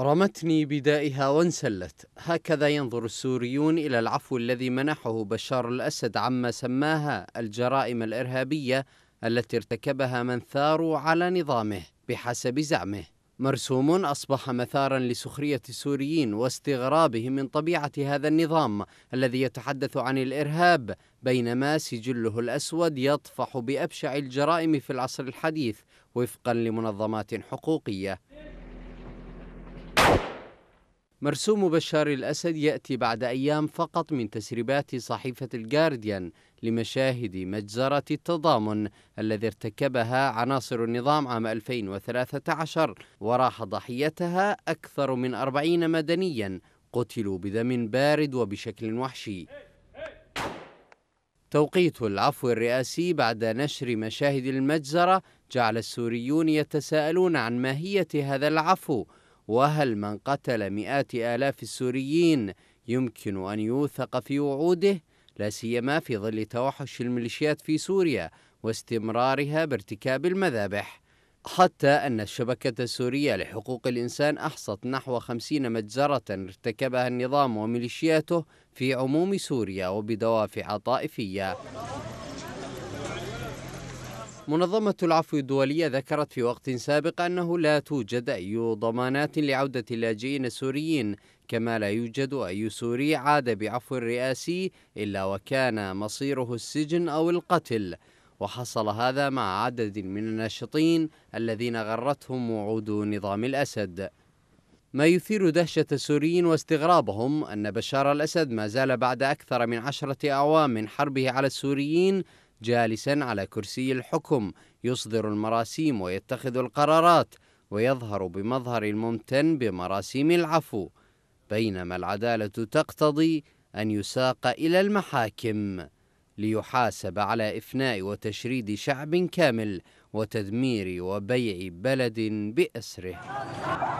رمتني بدائها وانسلت هكذا ينظر السوريون إلى العفو الذي منحه بشار الأسد عما سماها الجرائم الإرهابية التي ارتكبها من ثاروا على نظامه بحسب زعمه مرسوم أصبح مثارا لسخرية السوريين واستغرابهم من طبيعة هذا النظام الذي يتحدث عن الإرهاب بينما سجله الأسود يطفح بأبشع الجرائم في العصر الحديث وفقا لمنظمات حقوقية مرسوم بشار الأسد يأتي بعد أيام فقط من تسريبات صحيفة الجارديان لمشاهد مجزرة التضامن الذي ارتكبها عناصر النظام عام 2013 وراح ضحيتها أكثر من 40 مدنيا قتلوا بدم بارد وبشكل وحشي توقيت العفو الرئاسي بعد نشر مشاهد المجزرة جعل السوريون يتساءلون عن ماهية هذا العفو وهل من قتل مئات آلاف السوريين يمكن أن يوثق في وعوده؟ لا سيما في ظل توحش الميليشيات في سوريا واستمرارها بارتكاب المذابح حتى أن الشبكة السورية لحقوق الإنسان أحصت نحو خمسين مجزرة ارتكبها النظام وميليشياته في عموم سوريا وبدوافع طائفية منظمة العفو الدولية ذكرت في وقت سابق أنه لا توجد أي ضمانات لعودة اللاجئين السوريين كما لا يوجد أي سوري عاد بعفو رئاسي إلا وكان مصيره السجن أو القتل وحصل هذا مع عدد من الناشطين الذين غرتهم وعود نظام الأسد ما يثير دهشة السوريين واستغرابهم أن بشار الأسد ما زال بعد أكثر من عشرة أعوام من حربه على السوريين جالسا على كرسي الحكم يصدر المراسيم ويتخذ القرارات ويظهر بمظهر الممتن بمراسيم العفو بينما العداله تقتضي ان يساق الى المحاكم ليحاسب على افناء وتشريد شعب كامل وتدمير وبيع بلد باسره